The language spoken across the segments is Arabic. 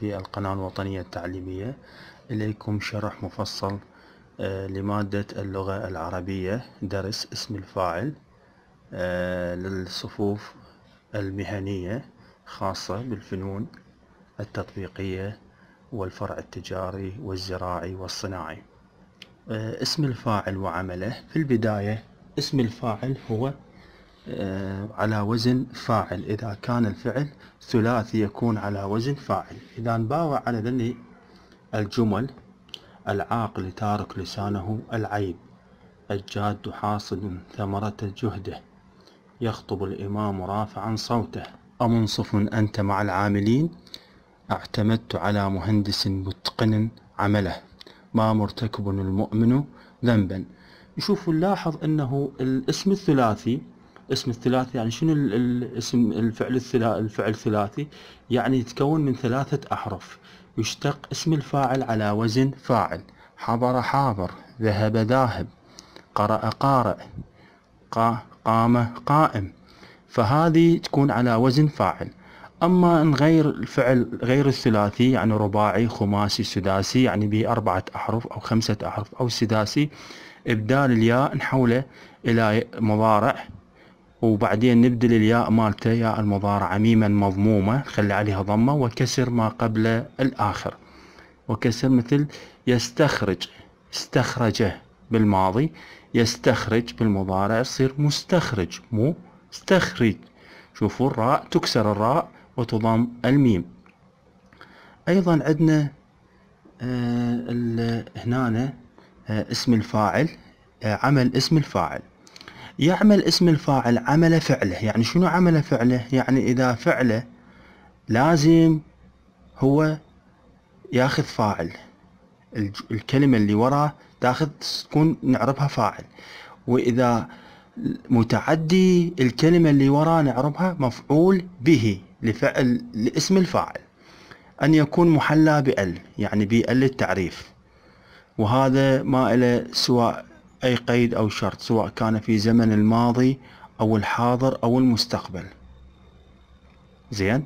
في القناة الوطنية التعليمية إليكم شرح مفصل آه، لمادة اللغة العربية درس اسم الفاعل آه، للصفوف المهنية خاصة بالفنون التطبيقية والفرع التجاري والزراعي والصناعي آه، اسم الفاعل وعمله في البداية اسم الفاعل هو آه، على وزن فاعل إذا كان الفعل ثلاثي يكون على وزن فاعل إذا باوع على ذني الجمل العاقل تارك لسانه العيب الجاد حاصد ثمرة جهده يخطب الإمام رافعا صوته أمنصف أنت مع العاملين اعتمدت على مهندس متقن عمله ما مرتكب المؤمن ذنبا نشوف نلاحظ أنه الاسم الثلاثي اسم الثلاثي يعني شنو الاسم الفعل الثلاثي الفعل الثلاثي يعني يتكون من ثلاثة أحرف يشتق اسم الفاعل على وزن فاعل حضر حاضر ذهب ذاهب قرأ قارئ قا قام قائم فهذه تكون على وزن فاعل أما إن غير الفعل غير الثلاثي يعني رباعي خماسي سداسي يعني به أربعة أحرف أو خمسة أحرف أو سداسي إبدال الياء نحوله إلى مضارع وبعدين نبدل الياء مالته ياء المضارعة ميما مضمومة نخلي عليها ضمة وكسر ما قبل الآخر وكسر مثل يستخرج استخرجه بالماضي يستخرج بالمضارع يصير مستخرج مو استخرج شوفوا الراء تكسر الراء وتضم الميم أيضا عندنا آه، هنا آه، اسم الفاعل آه، عمل اسم الفاعل يعمل اسم الفاعل عمل فعله يعني شنو عمل فعله يعني إذا فعله لازم هو ياخذ فاعل الكلمة اللي وراه تاخذ تكون نعربها فاعل وإذا متعدي الكلمة اللي وراه نعربها مفعول به لفعل لاسم الفاعل أن يكون محلى بأل يعني بأل التعريف وهذا ما إلى سواء أي قيد أو شرط سواء كان في زمن الماضي أو الحاضر أو المستقبل زين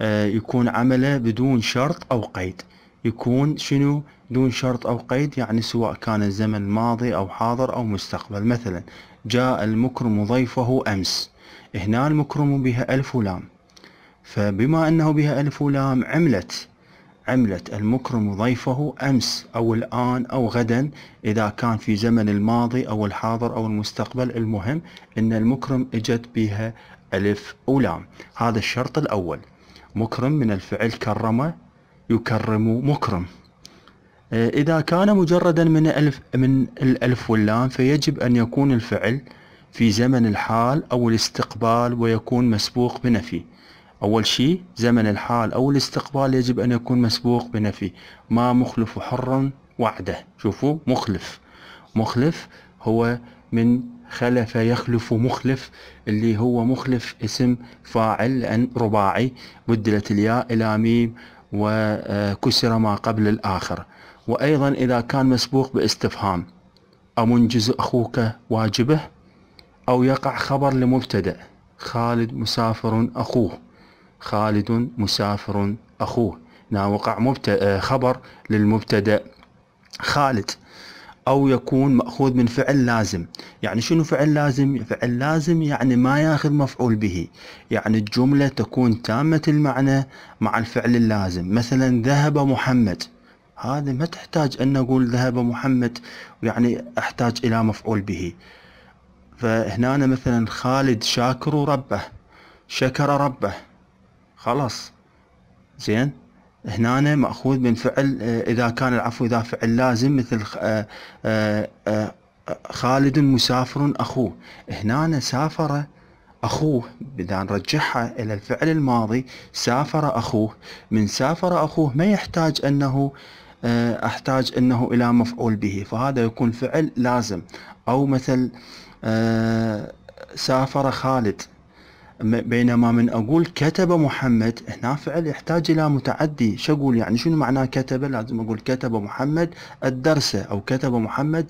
آه يكون عمله بدون شرط أو قيد يكون شنو دون شرط أو قيد يعني سواء كان الزمن ماضي أو حاضر أو مستقبل مثلا جاء المكرم ضيفه أمس هنا المكرم بها ألف لام فبما أنه بها ألف لام عملت عملت المكرم ضيفه أمس أو الآن أو غدا إذا كان في زمن الماضي أو الحاضر أو المستقبل المهم أن المكرم إجت بها ألف ولام هذا الشرط الأول مكرم من الفعل كرم يكرم مكرم إذا كان مجردا من ألف من الألف واللام فيجب أن يكون الفعل في زمن الحال أو الاستقبال ويكون مسبوق بنفي أول شيء زمن الحال أو الاستقبال يجب أن يكون مسبوق بنفي ما مخلف حر وعده شوفوا مخلف مخلف هو من خلف يخلف مخلف اللي هو مخلف اسم فاعل لأن رباعي بدلت الياء إلى ميم وكسر ما قبل الآخر وأيضا إذا كان مسبوق باستفهام أمنجز أخوك واجبه أو يقع خبر لمبتدأ خالد مسافر أخوه خالد مسافر أخوه هنا وقع آه، خبر للمبتدأ خالد أو يكون مأخوذ من فعل لازم يعني شنو فعل لازم؟ فعل لازم يعني ما ياخذ مفعول به يعني الجملة تكون تامة المعنى مع الفعل اللازم مثلا ذهب محمد هذا ما تحتاج أن نقول ذهب محمد يعني أحتاج إلى مفعول به فهنا مثلا خالد شاكر ربه شكر ربه خلاص زين هنا مأخوذ من فعل آه، إذا كان العفو اذا فعل لازم مثل آه، آه، خالد مسافر أخوه هنا سافر أخوه إذا نرجعها إلى الفعل الماضي سافر أخوه من سافر أخوه ما يحتاج أنه أحتاج أنه إلى مفعول به فهذا يكون فعل لازم أو مثل سافر خالد بينما من أقول كتب محمد هنا فعل يحتاج إلى متعدي شقول يعني شنو معناه كتب لازم أقول كتب محمد الدرس أو كتب محمد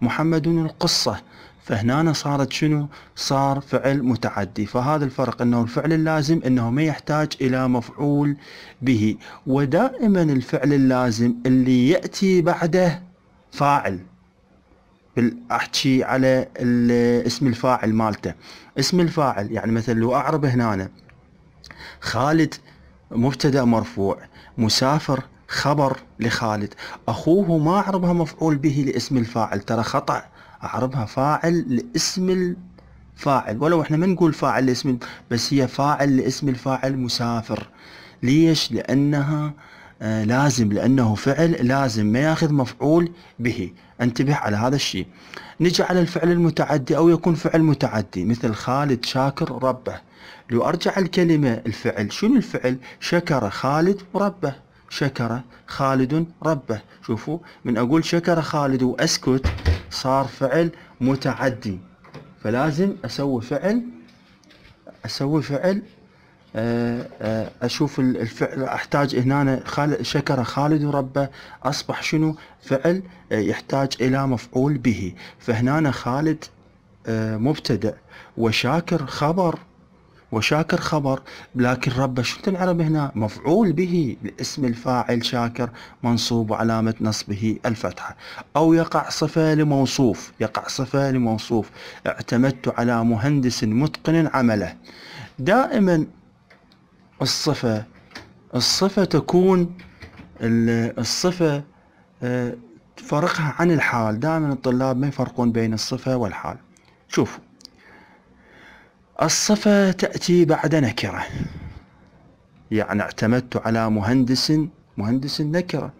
محمد القصة فهنا صارت شنو صار فعل متعدي فهذا الفرق انه الفعل اللازم انه ما يحتاج الى مفعول به ودائما الفعل اللازم اللي ياتي بعده فاعل احكي على اسم الفاعل مالته اسم الفاعل يعني مثلا لو اعرب هنا خالد مبتدا مرفوع مسافر خبر لخالد اخوه ما اعربها مفعول به لاسم الفاعل ترى خطا اعربها فاعل لاسم الفاعل ولو احنا ما نقول فاعل لاسم بس هي فاعل لاسم الفاعل مسافر ليش لانها آه، لازم لأنه فعل لازم ما ياخذ مفعول به انتبه على هذا الشيء نجي على الفعل المتعدي أو يكون فعل متعدي مثل خالد شاكر ربه لو أرجع الكلمة الفعل شنو الفعل شكر خالد ربه شكر خالد ربه شوفوا من أقول شكر خالد وأسكت صار فعل متعدي فلازم أسوي فعل أسوي فعل آه، آه، اشوف الفعل احتاج هنا شكر خالد ربه اصبح شنو فعل آه، يحتاج الى مفعول به فهنا خالد مبتدأ وشاكر خبر وشاكر خبر لكن رب شو تنعرب هنا مفعول به اسم الفاعل شاكر منصوب وعلامة نصبه الفتحة أو يقع صفة لموصوف يقع صفة لموصوف اعتمدت على مهندس متقن عمله دائما الصفة الصفة تكون الصفة آه، فرقها عن الحال دائما الطلاب ما يفرقون بين الصفة والحال شوف الصفة تأتي بعد نكرة يعني اعتمدت على مهندس مهندس نكرة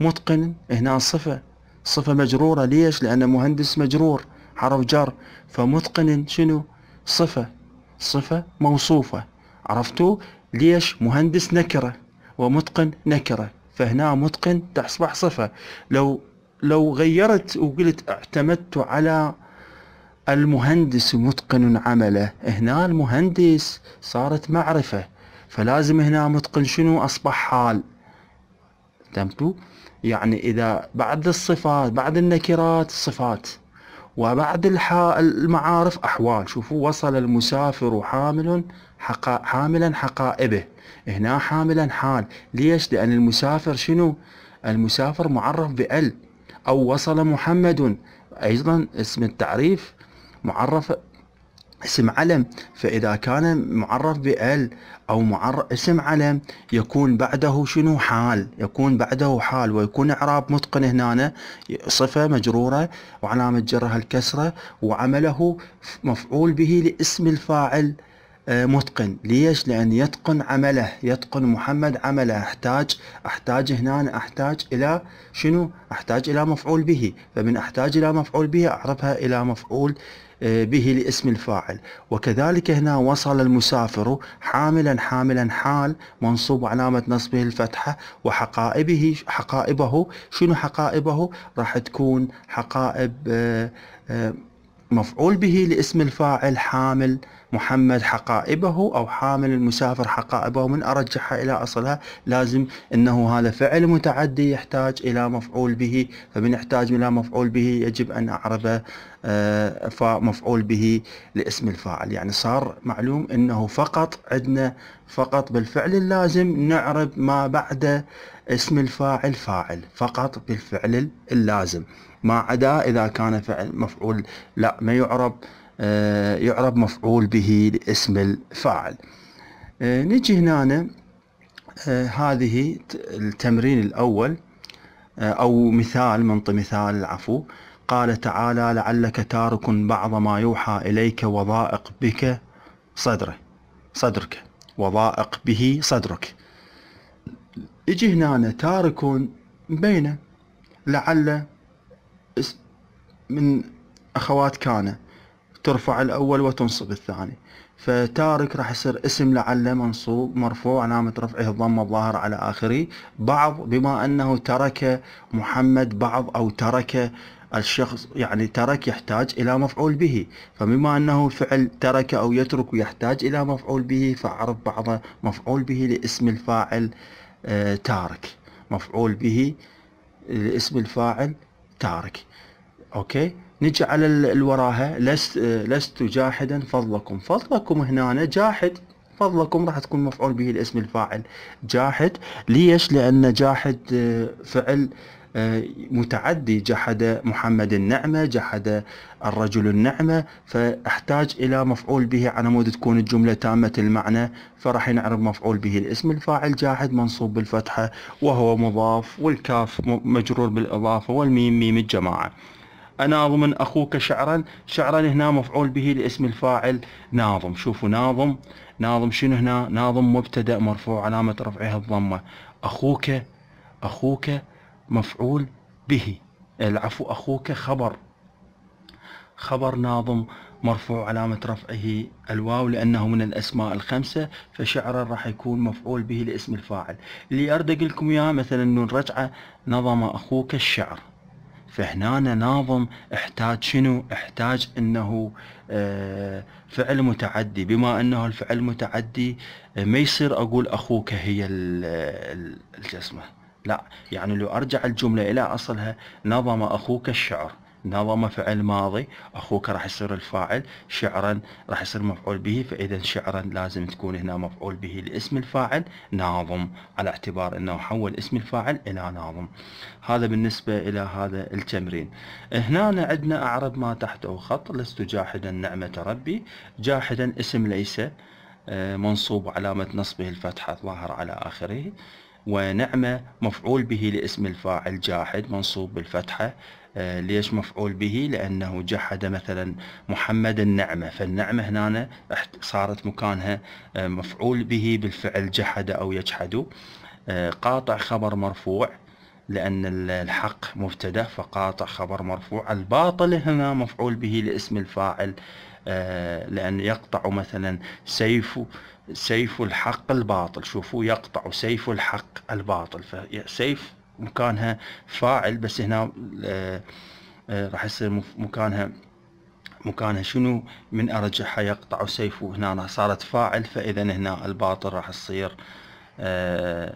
متقن هنا صفة صفة مجرورة ليش لأن مهندس مجرور حرف جر فمتقن شنو صفة صفة موصوفة عرفتوا ليش مهندس نكرة ومتقن نكرة فهنا متقن تصبح صفة لو لو غيرت وقلت اعتمدت على المهندس متقن عمله هنا المهندس صارت معرفة فلازم هنا متقن شنو أصبح حال فهمتوا يعني إذا بعد الصفات بعد النكرات صفات وبعد المعارف أحوال شوفوا وصل المسافر حامل حقا حاملا حقائبه هنا حاملا حال ليش لأن المسافر شنو المسافر معرف بأل أو وصل محمد أيضا اسم التعريف معرف اسم علم فإذا كان معرف بأل أو معرف اسم علم يكون بعده شنو حال يكون بعده حال ويكون إعراب متقن هنا صفة مجرورة وعلامة جرها الكسرة وعمله مفعول به لاسم الفاعل آه، متقن ليش لأن يتقن عمله يتقن محمد عمله احتاج احتاج هنا احتاج إلى شنو احتاج إلى مفعول به فمن احتاج إلى مفعول به أعرفها إلى مفعول آه، به لاسم الفاعل وكذلك هنا وصل المسافر حاملا حاملا حال منصوب علامة نصبه الفتحة وحقائبه حقائبه شنو حقائبه راح تكون حقائب آه، مفعول به لاسم الفاعل حامل محمد حقائبه أو حامل المسافر حقائبه من أرجحها إلى أصلها لازم أنه هذا فعل متعدي يحتاج إلى مفعول به فمن يحتاج إلى مفعول به يجب أن اعرب آه، مفعول به لاسم الفاعل يعني صار معلوم أنه فقط عندنا فقط بالفعل اللازم نعرب ما بعد اسم الفاعل فاعل فقط بالفعل اللازم ما عدا إذا كان فعل مفعول لا ما يعرب آه يعرب مفعول به لاسم الفاعل آه نجي هنا آه هذه التمرين الأول آه، أو مثال منط مثال العفو قال تعالى لعلك تارك بعض ما يوحى إليك وضائق بك صدره صدرك وضائق به صدرك يجي هنا تارك بينه لعل من أخوات كان ترفع الأول وتنصب الثاني فتارك راح يصير اسم لعل منصوب مرفوع علامة رفعه الضمة الظاهرة على آخره بعض بما أنه ترك محمد بعض أو ترك الشخص يعني ترك يحتاج إلى مفعول به فبما أنه فعل ترك أو يترك يحتاج إلى مفعول به فأعرف بعض مفعول به لاسم الفاعل آه، تارك مفعول به لاسم الفاعل تارك أوكي نجي على الوراها لست آه، لست جاحدا فضلكم فضلكم هنا جاحد فضلكم راح تكون مفعول به الاسم الفاعل جاحد ليش لأن جاحد آه، فعل متعدي جحد محمد النعمة جحد الرجل النعمة فاحتاج إلى مفعول به على مود تكون الجملة تامة المعنى فراح نعرف مفعول به الاسم الفاعل جاحد منصوب بالفتحة وهو مضاف والكاف مجرور بالإضافة والميم ميم الجماعة أناظم أخوك شعرا شعرا هنا مفعول به لاسم الفاعل ناظم شوفوا ناظم ناظم شنو هنا ناظم مبتدأ مرفوع علامة رفعه الضمة أخوك أخوك مفعول به العفو أخوك خبر خبر ناظم مرفوع علامة رفعه الواو لأنه من الأسماء الخمسة فشعرا راح يكون مفعول به لاسم الفاعل اللي أرد أقول لكم إياه مثلا نون رجعة نظم أخوك الشعر فهنا ناظم احتاج شنو احتاج انه آه، فعل متعدي بما انه الفعل متعدي آه، ما يصير اقول اخوك هي آه، الجسمه لا يعني لو أرجع الجملة إلى أصلها نظم أخوك الشعر نظم فعل ماضي أخوك راح يصير الفاعل شعرا راح يصير مفعول به فإذا شعرا لازم تكون هنا مفعول به لاسم الفاعل ناظم على اعتبار أنه حول اسم الفاعل إلى ناظم هذا بالنسبة إلى هذا التمرين هنا عندنا أعرب ما تحته خط لست جاحدا نعمة ربي جاحدا اسم ليس آه، منصوب علامة نصبه الفتحة ظاهر على آخره ونعمة مفعول به لاسم الفاعل جاحد منصوب بالفتحة آه، ليش مفعول به لأنه جحد مثلا محمد النعمة فالنعمة هنا صارت مكانها آه، مفعول به بالفعل جحد أو يجحد آه، قاطع خبر مرفوع لأن الحق مبتدأ فقاطع خبر مرفوع الباطل هنا مفعول به لاسم الفاعل آه، لأن يقطع مثلا سيف سيف الحق الباطل شوفوا يقطع سيف الحق الباطل فسيف مكانها فاعل بس هنا آه، آه، راح يصير مكانها مكانها شنو من أرجحها يقطع سيفه هنا صارت فاعل فإذا هنا الباطل راح يصير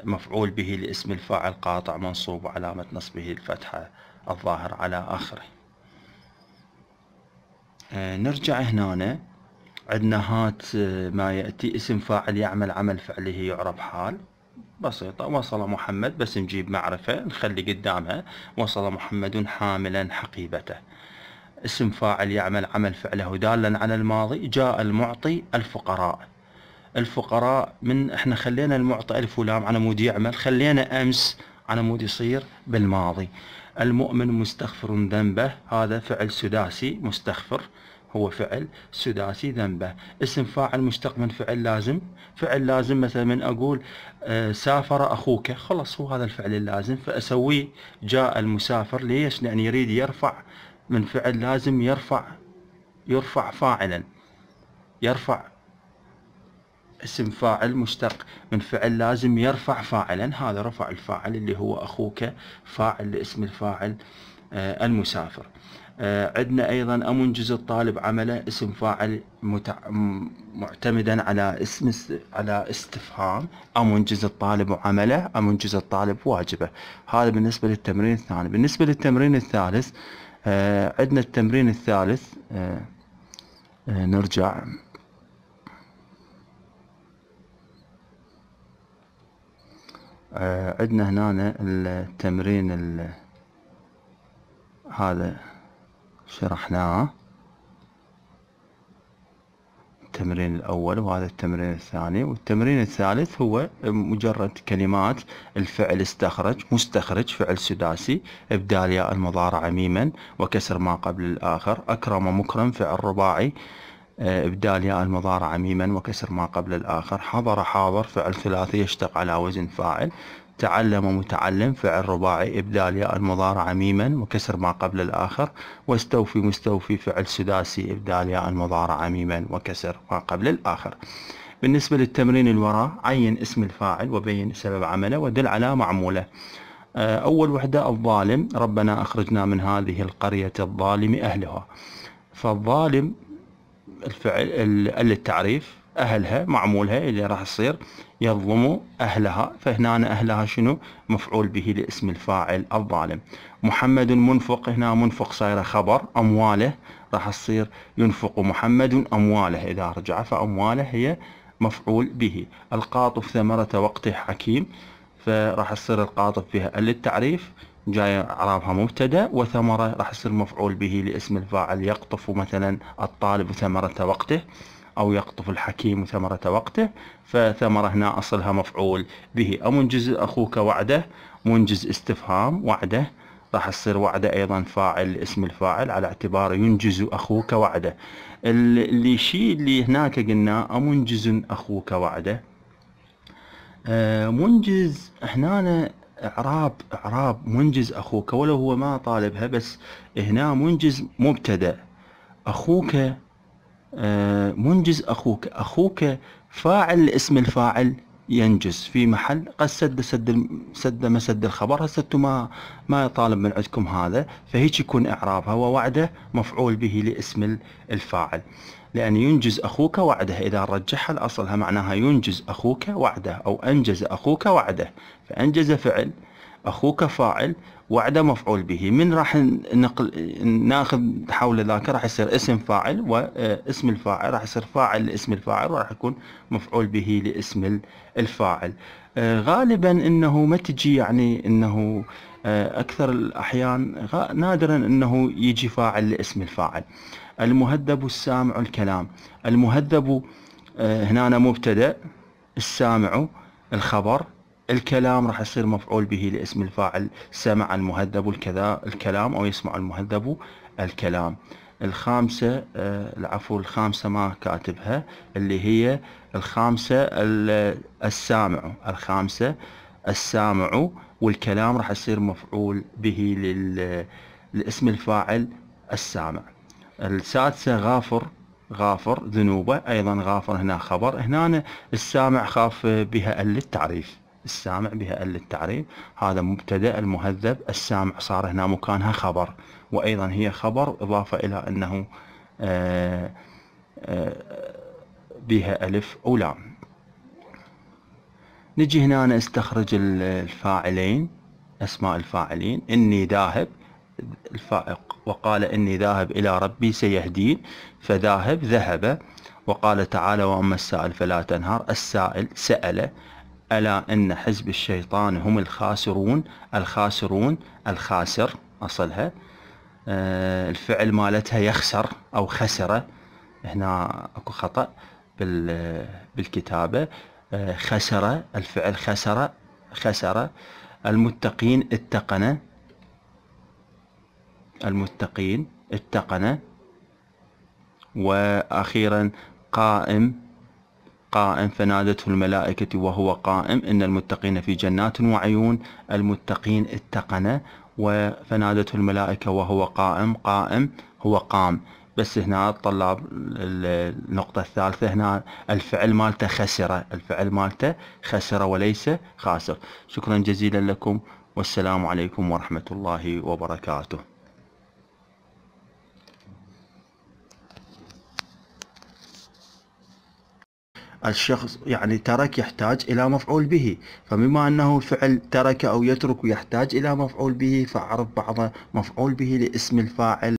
مفعول به لاسم الفاعل قاطع منصوب وعلامة نصبه الفتحة الظاهر على آخره آه، نرجع هنا عندنا هات آه، ما يأتي اسم فاعل يعمل عمل فعله يعرب حال بسيطة وصل محمد بس نجيب معرفة نخلي قدامها وصل محمد حاملا حقيبته اسم فاعل يعمل عمل فعله دالا على الماضي جاء المعطي الفقراء الفقراء من احنا خلينا المعطي الف ولام على مود يعمل خلينا امس على مود يصير بالماضي المؤمن مستغفر ذنبه هذا فعل سداسي مستغفر هو فعل سداسي ذنبه اسم فاعل مشتق من فعل لازم فعل لازم مثلا من أقول آه، سافر أخوك خلص هو هذا الفعل اللازم فأسويه جاء المسافر ليش لأن يريد يرفع من فعل لازم يرفع يرفع فاعلا يرفع اسم فاعل مشتق من فعل لازم يرفع فاعلا هذا رفع الفاعل اللي هو أخوك فاعل لاسم الفاعل آه، المسافر آه، عندنا أيضا أمنجز الطالب عمله اسم فاعل متع... معتمدا على اسم على استفهام أمنجز الطالب عمله أمنجز الطالب واجبه هذا بالنسبة للتمرين الثاني بالنسبة للتمرين الثالث آه، عندنا التمرين الثالث نرجع آه، عندنا هنا التمرين هذا شرحناه التمرين الأول وهذا التمرين الثاني والتمرين الثالث هو مجرد كلمات الفعل استخرج مستخرج فعل سداسي إبدال ياء المضارعة ميما وكسر ما قبل الآخر أكرم مكرم فعل رباعي آه، إبدال ياء المضارع عميما وكسر ما قبل الآخر حضر حاضر فعل ثلاثي يشتق على وزن فاعل تعلم متعلم فعل رباعي إبدال ياء المضارع عميما وكسر ما قبل الآخر واستوفي مستوفي فعل سداسي إبدال ياء المضارع عميما وكسر ما قبل الآخر بالنسبة للتمرين الوراء عين اسم الفاعل وبين سبب عمله ودل على معموله آه، أول وحدة الظالم ربنا أخرجنا من هذه القرية الظالم أهلها فالظالم الفعل للتعريف اهلها معمولها اللي راح يصير يظلم اهلها فهنا اهلها شنو مفعول به لاسم الفاعل الظالم محمد منفق هنا منفق صايره خبر امواله راح تصير ينفق محمد امواله اذا رجع فامواله هي مفعول به القاطف ثمرة وقت حكيم فراح تصير القاطف فيها للتعريف جاية اعرابها مبتدا وثمرة راح يصير مفعول به لاسم الفاعل يقطف مثلا الطالب ثمرة وقته أو يقطف الحكيم ثمرة وقته فثمرة هنا أصلها مفعول به أو منجز أخوك وعده منجز استفهام وعده راح يصير وعده أيضا فاعل اسم الفاعل على اعتبار ينجز أخوك وعده اللي شيء اللي هناك قلنا منجز أخوك وعده آه، منجز هنا اعراب اعراب منجز اخوك ولو هو ما طالبها بس هنا منجز مبتدا اخوك آه، منجز اخوك اخوك فاعل لاسم الفاعل ينجز في محل قد سد سد سد مسد الخبر هسه ما ما طالب من عندكم هذا فهيك يكون اعرابها ووعده مفعول به لاسم الفاعل لأن ينجز أخوك وعده إذا رجحها الأصل معناها ينجز أخوك وعده أو أنجز أخوك وعده فأنجز فعل أخوك فاعل وعده مفعول به من راح نقل ناخذ حول ذاك راح يصير اسم فاعل واسم آه، الفاعل راح يصير فاعل لاسم الفاعل وراح يكون مفعول به لاسم الفاعل آه، غالبا انه ما تجي يعني انه آه، اكثر الاحيان نادرا انه يجي فاعل لاسم الفاعل المهذب السامع الكلام المهذب آه، هنا مبتدا السامع الخبر الكلام راح يصير مفعول به لاسم الفاعل سمع المهذب الكذا الكلام او يسمع المهذب الكلام الخامسة آه، العفو الخامسة ما كاتبها اللي هي الخامسة السامع الخامسة السامع والكلام راح يصير مفعول به للاسم الفاعل السامع السادسة غافر غافر ذنوبه أيضا غافر هنا خبر هنا السامع خاف بها للتعريف السامع بها ال التعريف هذا مبتدا المهذب السامع صار هنا مكانها خبر وايضا هي خبر اضافه الى انه آه، آه، بها الف او لام نجي هنا نستخرج الفاعلين اسماء الفاعلين اني ذاهب الفائق وقال اني ذاهب الى ربي سيهدين فذاهب ذهب وقال تعالى واما السائل فلا تنهر السائل سأل ألا إن حزب الشيطان هم الخاسرون الخاسرون الخاسر أصلها آه، الفعل مالتها يخسر أو خسرة هنا أكو خطأ بالكتابة آه، خسرة الفعل خسرة خسرة المتقين اتقن المتقين اتقن وأخيرا قائم قائم فنادته الملائكة وهو قائم إن المتقين في جنات وعيون المتقين اتقن وفنادته الملائكة وهو قائم قائم هو قام بس هنا الطلاب النقطة الثالثة هنا الفعل مالته خسر الفعل مالته خسر وليس خاسر شكرا جزيلا لكم والسلام عليكم ورحمة الله وبركاته الشخص يعني ترك يحتاج إلى مفعول به فبما أنه فعل ترك أو يترك يحتاج إلى مفعول به فعرف بعض مفعول به لاسم الفاعل